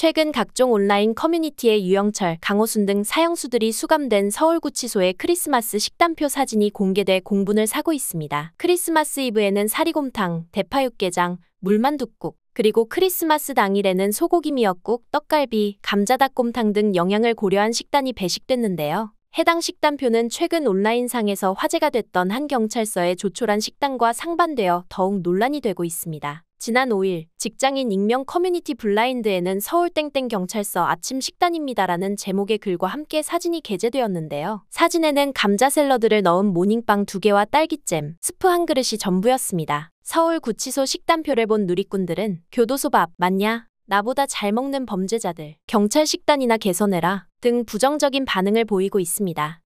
최근 각종 온라인 커뮤니티에 유영철, 강호순 등 사형수들이 수감된 서울구치소의 크리스마스 식단표 사진이 공개돼 공분을 사고 있습니다. 크리스마스 이브에는 사리곰탕, 대파육개장, 물만둣국, 그리고 크리스마스 당일에는 소고기 미역국, 떡갈비, 감자닭곰탕 등 영양을 고려한 식단이 배식됐는데요. 해당 식단표는 최근 온라인상에서 화제가 됐던 한 경찰서의 조촐한 식단과 상반되어 더욱 논란이 되고 있습니다. 지난 5일 직장인 익명 커뮤니티 블라인드에는 서울땡땡 경찰서 아침 식단입니다라는 제목의 글과 함께 사진이 게재되었는데요. 사진에는 감자 샐러드를 넣은 모닝빵 2개와 딸기잼, 스프 한 그릇이 전부였습니다. 서울구치소 식단표를 본 누리꾼들은 교도소 밥 맞냐? 나보다 잘 먹는 범죄자들, 경찰 식단이나 개선해라 등 부정적인 반응을 보이고 있습니다.